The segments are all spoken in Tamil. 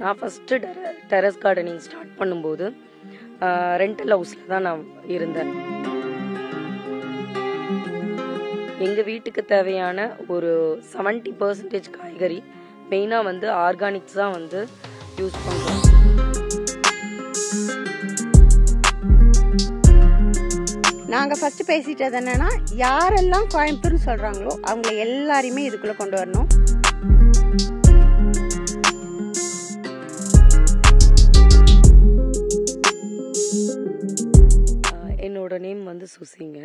நான் ஃபஸ்ட்டு டெர டெரஸ் கார்டனிங் ஸ்டார்ட் பண்ணும்போது ரெண்டல் ஹவுஸில் தான் நான் இருந்தேன் எங்கள் வீட்டுக்கு தேவையான ஒரு செவன்ட்டி பர்சன்டேஜ் காய்கறி மெயினாக வந்து ஆர்கானிக்ஸ் தான் வந்து யூஸ் பண்ணுறோம் நாங்கள் ஃபஸ்ட்டு பேசிட்டது என்னென்னா யாரெல்லாம் கோயம்புத்தூர்னு சொல்கிறாங்களோ அவங்கள எல்லாரையுமே இதுக்குள்ளே கொண்டு வரணும் வந்து சுசிங்க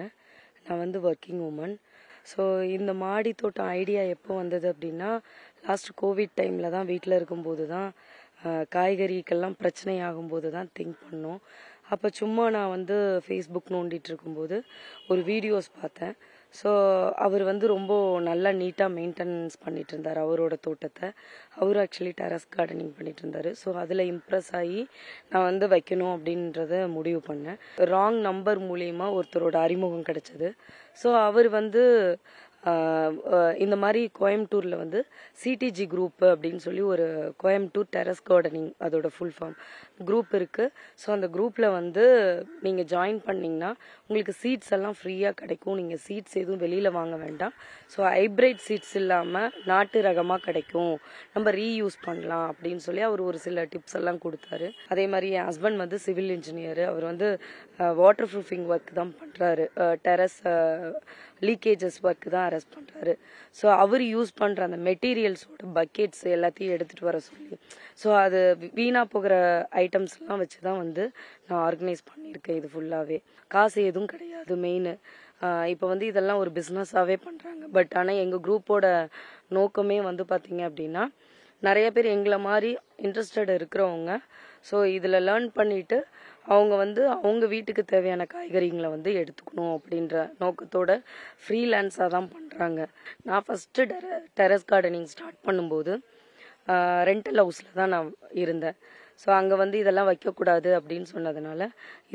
நான் வந்து ஒர்க்கிங் உமன் ஸோ இந்த மாடி தோட்டம் ஐடியா எப்போ வந்தது அப்படின்னா லாஸ்ட் கோவிட் டைமில் தான் வீட்டில் இருக்கும்போது தான் காய்கறிக்கெல்லாம் பிரச்சனை ஆகும்போது தான் திங்க் பண்ணோம் அப்போ சும்மா நான் வந்து ஃபேஸ்புக் நோண்டிட்டு இருக்கும்போது ஒரு வீடியோஸ் பார்த்தேன் ஸோ அவர் வந்து ரொம்ப நல்லா நீட்டாக மெயின்டெனன்ஸ் பண்ணிட்டு இருந்தார் அவரோட தோட்டத்தை அவர் ஆக்சுவலி டெரஸ் கார்டனிங் பண்ணிட்டு இருந்தார் ஸோ அதில் இம்ப்ரெஸ் ஆகி நான் வந்து வைக்கணும் அப்படின்றத முடிவு பண்ணேன் ராங் நம்பர் மூலியமாக ஒருத்தரோட அறிமுகம் கிடைச்சது ஸோ அவர் வந்து இந்த மாதிரி கோயம்புத்தூரில் வந்து சிடிஜி குரூப் அப்படின்னு சொல்லி ஒரு கோயம்புத்தூர் டெரஸ் கார்டனிங் அதோட ஃபுல் ஃபார்ம் குரூப் இருக்குது ஸோ அந்த குரூப்பில் வந்து நீங்கள் ஜாயின் பண்ணிங்கன்னா உங்களுக்கு சீட்ஸ் எல்லாம் ஃப்ரீயாக கிடைக்கும் நீங்கள் சீட்ஸ் எதுவும் வெளியில் வாங்க வேண்டாம் ஸோ ஹைப்ரைட் சீட்ஸ் இல்லாமல் நாட்டு ரகமாக கிடைக்கும் நம்ம ரீயூஸ் பண்ணலாம் அப்படின்னு சொல்லி அவர் ஒரு சில டிப்ஸ் எல்லாம் கொடுத்தாரு அதே மாதிரி என் ஹஸ்பண்ட் வந்து சிவில் இன்ஜினியர் அவர் வந்து வாட்டர் ப்ரூஃபிங் ஒர்க் தான் பண்ணுறாரு டெரஸ் லீக்கேஜஸ் ஒர்க்கு தான் அரெஸ்ட் பண்ணுறாரு ஸோ அவர் யூஸ் பண்ணுற அந்த மெட்டீரியல்ஸோட பக்கெட்ஸ் எல்லாத்தையும் எடுத்துகிட்டு வர சொல்லி ஸோ அது வீணாக போகிற ஐட்டம்ஸ்லாம் வச்சு தான் வந்து நான் ஆர்கனைஸ் பண்ணியிருக்கேன் இது ஃபுல்லாகவே காசு எதுவும் கிடையாது மெயின் இப்போ வந்து இதெல்லாம் ஒரு பிஸ்னஸாகவே பண்ணுறாங்க பட் ஆனால் எங்கள் குரூப்போட நோக்கமே வந்து பார்த்தீங்க அப்படின்னா நிறைய பேர் எங்களை மாதிரி இன்ட்ரெஸ்டட் இருக்கிறவங்க ஸோ இதில் லேர்ன் பண்ணிவிட்டு அவங்க வந்து அவங்க வீட்டுக்கு தேவையான காய்கறிங்களை வந்து எடுத்துக்கணும் அப்படின்ற நோக்கத்தோட ஃப்ரீலான்ஸாக தான் பண்ணுறாங்க நான் ஃபஸ்ட்டு டெர டெரஸ் கார்டனிங் ஸ்டார்ட் பண்ணும்போது ரெண்டல் ஹவுஸில் தான் நான் இருந்தேன் ஸோ அங்கே வந்து இதெல்லாம் வைக்கக்கூடாது அப்படின்னு சொன்னதுனால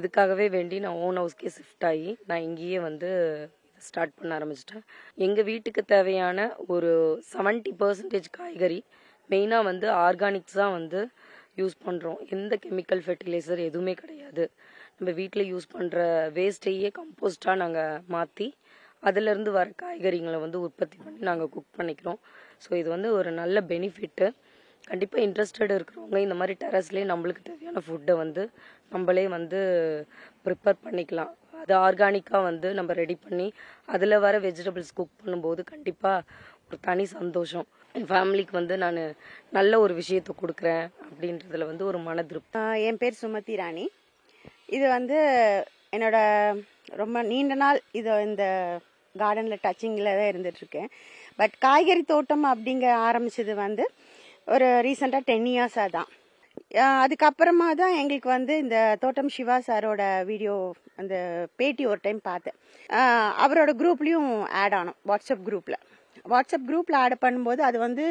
இதுக்காகவே வேண்டி நான் ஓன் ஹவுஸ்க்கே ஷிஃப்ட் ஆகி நான் இங்கேயே வந்து ஸ்டார்ட் பண்ண ஆரம்பிச்சிட்டேன் எங்கள் வீட்டுக்கு தேவையான ஒரு செவன்ட்டி பர்சன்டேஜ் காய்கறி மெயினாக வந்து ஆர்கானிக்ஸாக வந்து யூஸ் பண்ணுறோம் எந்த கெமிக்கல் ஃபெர்டிலைசர் எதுவுமே கிடையாது நம்ம வீட்டில் யூஸ் பண்ணுற வேஸ்ட்டையே கம்போஸ்டாக நாங்கள் மாற்றி அதிலிருந்து வர காய்கறிகளை வந்து உற்பத்தி பண்ணி நாங்கள் குக் பண்ணிக்கிறோம் ஸோ இது வந்து ஒரு நல்ல பெனிஃபிட்டு கண்டிப்பாக இன்ட்ரெஸ்டட் இருக்கிறவங்க இந்த மாதிரி டெரஸ்லேயே நம்மளுக்கு தேவையான ஃபுட்டை வந்து நம்மளே வந்து ப்ரிப்பேர் பண்ணிக்கலாம் அது ஆர்கானிக்காக வந்து நம்ம ரெடி பண்ணி அதில் வர வெஜிடபிள்ஸ் குக் பண்ணும்போது கண்டிப்பாக ஒரு தனி சந்தோஷம் என் ஃபேமிலிக்கு வந்து நான் நல்ல ஒரு விஷயத்தை கொடுக்குறேன் அப்படின்றதுல வந்து ஒரு மன திருப்தி என் பேர் சுமதி ராணி இது வந்து என்னோட ரொம்ப நீண்ட நாள் இது இந்த கார்டனில் டச்சிங்கில் தான் இருந்துகிட்ருக்கேன் பட் காய்கறி தோட்டம் அப்படிங்க ஆரம்பித்தது வந்து ஒரு ரீசெண்டாக டென் இயர்ஸாக தான் அதுக்கப்புறமா தான் எங்களுக்கு வந்து இந்த தோட்டம் சிவா சாரோட வீடியோ அந்த பேட்டி ஒரு டைம் பார்த்தேன் அவரோட குரூப்லேயும் ஆட் ஆனோம் வாட்ஸ்அப் குரூப்பில் வாட்ஸ்அப் குரூப்பில் ஆட் பண்ணும்போது அது வந்து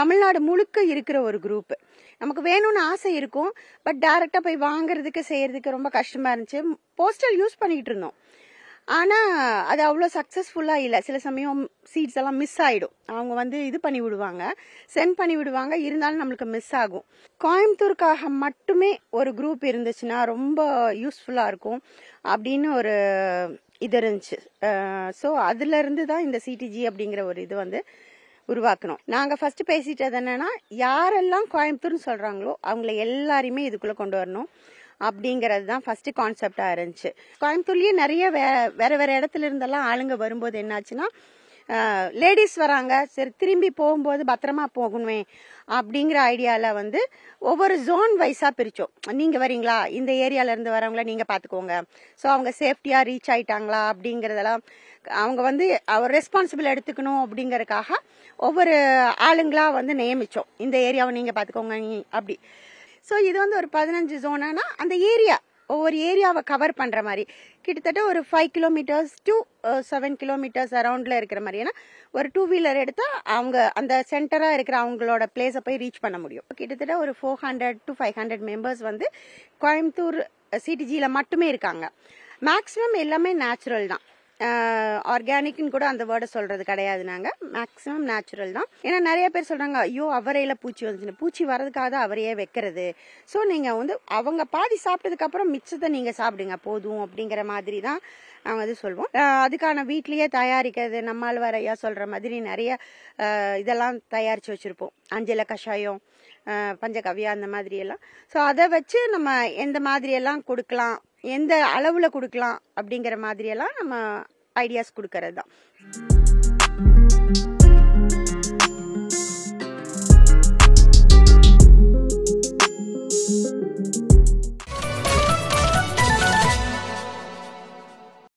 தமிழ்நாடு முழுக்க இருக்கிற ஒரு குரூப் நமக்கு வேணும்னு ஆசை இருக்கும் பட் டேரெக்டாக போய் வாங்குறதுக்கு செய்கிறதுக்கு ரொம்ப கஷ்டமாக இருந்துச்சு போஸ்டல் யூஸ் பண்ணிக்கிட்டு இருந்தோம் ஆனால் அது அவ்வளோ சக்ஸஸ்ஃபுல்லாக இல்லை சில சமயம் சீட்ஸ் எல்லாம் மிஸ் ஆகிடும் அவங்க வந்து இது பண்ணி விடுவாங்க சென்ட் பண்ணி விடுவாங்க இருந்தாலும் நம்மளுக்கு மிஸ் ஆகும் கோயம்புத்தூருக்காக மட்டுமே ஒரு குரூப் இருந்துச்சுன்னா ரொம்ப யூஸ்ஃபுல்லாக இருக்கும் அப்படின்னு ஒரு இது இருந்துச்சு ஸோ அதுலேருந்து தான் இந்த சிடிஜி அப்படிங்கிற ஒரு இது வந்து உருவாக்கணும் நாங்கள் ஃபஸ்ட்டு பேசிட்டது என்னென்னா யாரெல்லாம் கோயம்புத்தூர்னு சொல்கிறாங்களோ அவங்கள எல்லாரையுமே இதுக்குள்ளே கொண்டு வரணும் அப்படிங்கிறது தான் ஃபஸ்ட்டு கான்செப்டாக இருந்துச்சு கோயம்புத்தூர்லேயே நிறைய வே வேறு வேறு இடத்துல இருந்தெல்லாம் ஆளுங்க வரும்போது என்னாச்சுன்னா லேடிஸ் வராங்க சரி திரும்பி போகும்போது பத்திரமா போகணுமே அப்படிங்கிற ஐடியாவில் வந்து ஒவ்வொரு ஜோன் வைஸாக பிரித்தோம் நீங்கள் வரீங்களா இந்த ஏரியாவிலேருந்து வரவங்கள நீங்கள் பார்த்துக்கோங்க ஸோ அவங்க சேஃப்டியாக ரீச் ஆகிட்டாங்களா அப்படிங்கிறதெல்லாம் அவங்க வந்து அவர் ரெஸ்பான்சிபிள் எடுத்துக்கணும் அப்படிங்கிறதுக்காக ஒவ்வொரு ஆளுங்களாக வந்து நியமித்தோம் இந்த ஏரியாவை நீங்கள் பார்த்துக்கோங்க அப்படி ஸோ இது வந்து ஒரு பதினஞ்சு ஜோனானா அந்த ஏரியா ஒவ்வொரு ஏரியாவை கவர் பண்ணுற மாதிரி கிட்டத்தட்ட ஒரு five kilometres to seven kilometres அரௌண்ட்ல இருக்கிற மாதிரி ஏன்னா ஒரு டூ வீலர் எடுத்தால் அவங்க அந்த சென்டராக இருக்கிற அவங்களோட பிளேஸ போய் ரீச் பண்ண முடியும் கிட்டத்தட்ட ஒரு four hundred to five hundred members வந்து கோயம்புத்தூர் சிடிஜியில் மட்டுமே இருக்காங்க மேக்ஸிமம் எல்லாமே நேச்சுரல் தான் ஆர்கானிக்னு கூட அந்த வேர்டை சொல்கிறது கிடையாது நாங்கள் மேக்ஸிமம் நேச்சுரல் தான் ஏன்னா நிறைய பேர் சொல்கிறாங்க ஐயோ அவரையில் பூச்சி வந்துச்சுன்னு பூச்சி வரதுக்காக தான் அவரையே வைக்கிறது ஸோ நீங்கள் வந்து அவங்க பாதி சாப்பிட்டதுக்கப்புறம் மிச்சத்தை நீங்கள் சாப்பிடுங்க போதும் அப்படிங்கிற மாதிரி தான் நாங்கள் வந்து சொல்வோம் அதுக்கான வீட்லேயே தயாரிக்கிறது நம்மால் வரையா சொல்கிற மாதிரி நிறைய இதெல்லாம் தயாரித்து வச்சுருப்போம் அஞ்சல கஷாயம் பஞ்சகவ்யா அந்த மாதிரி எல்லாம் ஸோ அதை வச்சு நம்ம எந்த மாதிரியெல்லாம் கொடுக்கலாம் எந்த அளவில் கொடுக்கலாம் அப்படிங்கிற மாதிரியெல்லாம் நம்ம ஐடியாஸ் கொடுக்கறது தான்